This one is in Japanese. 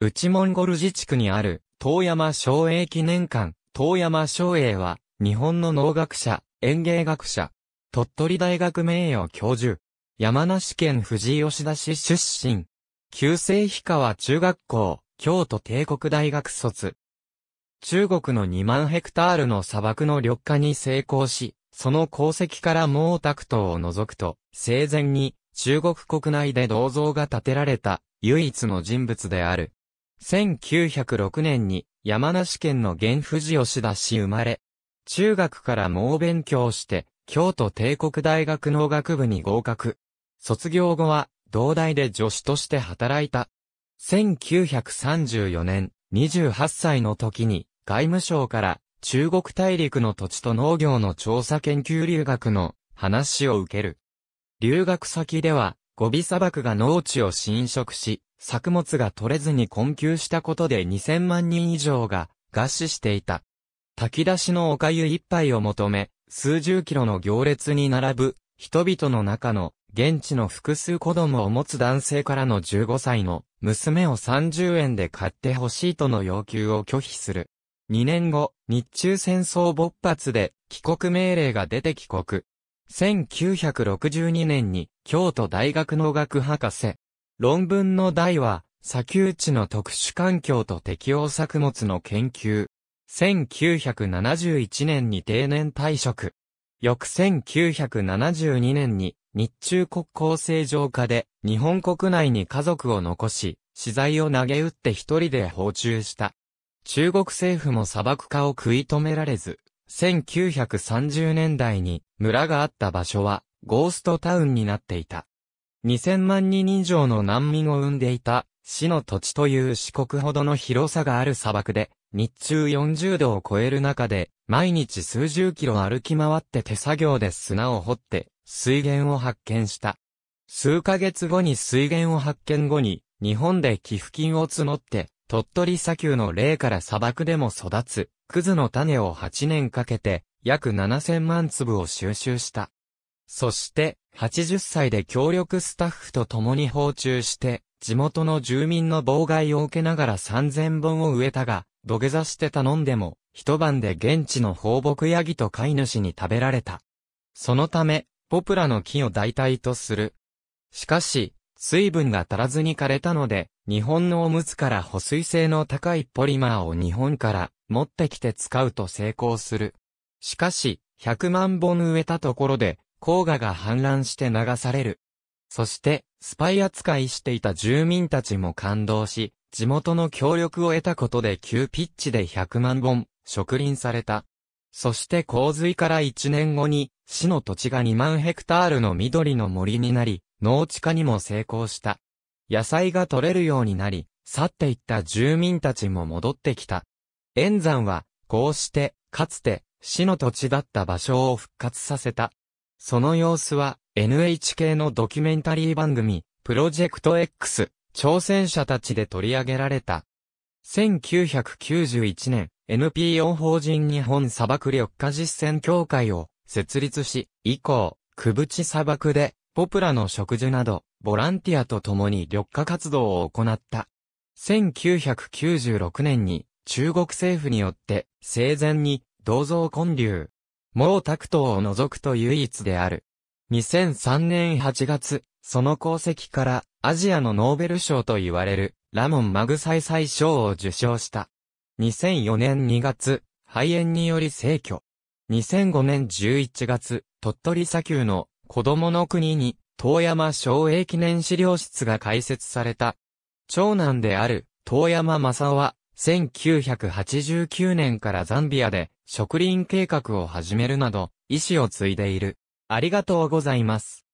内モンゴル自治区にある、遠山昭栄記念館、遠山昭栄は、日本の農学者、園芸学者、鳥取大学名誉教授、山梨県藤吉田市出身、旧世氷川中学校、京都帝国大学卒。中国の2万ヘクタールの砂漠の緑化に成功し、その功績から毛沢東を除くと、生前に中国国内で銅像が建てられた唯一の人物である。1906年に山梨県の源富士吉田市生まれ、中学から猛勉強して、京都帝国大学農学部に合格。卒業後は、同大で助手として働いた。1934年、28歳の時に、外務省から中国大陸の土地と農業の調査研究留学の話を受ける。留学先では、ゴビ砂漠が農地を侵食し、作物が取れずに困窮したことで2000万人以上が餓死していた。炊き出しのお粥一杯を求め、数十キロの行列に並ぶ人々の中の現地の複数子供を持つ男性からの15歳の娘を30円で買ってほしいとの要求を拒否する。2年後、日中戦争勃発で帰国命令が出て帰国。1962年に京都大学の学博士、論文の題は、砂丘地の特殊環境と適応作物の研究。1971年に定年退職。翌1972年に日中国交正常化で日本国内に家族を残し、資材を投げ打って一人で訪中した。中国政府も砂漠化を食い止められず、1930年代に村があった場所はゴーストタウンになっていた。2000万人以上の難民を生んでいた、市の土地という四国ほどの広さがある砂漠で、日中40度を超える中で、毎日数十キロ歩き回って手作業で砂を掘って、水源を発見した。数ヶ月後に水源を発見後に、日本で寄付金を募って、鳥取砂丘の霊から砂漠でも育つ、クズの種を8年かけて、約7000万粒を収集した。そして、80歳で協力スタッフと共に訪中して、地元の住民の妨害を受けながら3000本を植えたが、土下座して頼んでも、一晩で現地の放牧ヤギと飼い主に食べられた。そのため、ポプラの木を代替とする。しかし、水分が足らずに枯れたので、日本のおむつから保水性の高いポリマーを日本から持ってきて使うと成功する。しかし、100万本植えたところで、黄河が氾濫して流される。そして、スパイ扱いしていた住民たちも感動し、地元の協力を得たことで急ピッチで100万本、植林された。そして洪水から1年後に、市の土地が2万ヘクタールの緑の森になり、農地化にも成功した。野菜が取れるようになり、去っていった住民たちも戻ってきた。炎山は、こうして、かつて、市の土地だった場所を復活させた。その様子は NHK のドキュメンタリー番組、プロジェクト X、挑戦者たちで取り上げられた。1991年、NPO 法人日本砂漠緑化実践協会を設立し、以降、くぶち砂漠で、ポプラの植樹など、ボランティアと共に緑化活動を行った。1996年に、中国政府によって、生前に、銅像建立、毛沢東を除くと唯一である。2003年8月、その功績からアジアのノーベル賞と言われるラモン・マグサイサイ賞を受賞した。2004年2月、肺炎により逝去。2005年11月、鳥取砂丘の子供の国に遠山昭栄記念資料室が開設された。長男である遠山正は1989年からザンビアで植林計画を始めるなど、意志を継いでいる。ありがとうございます。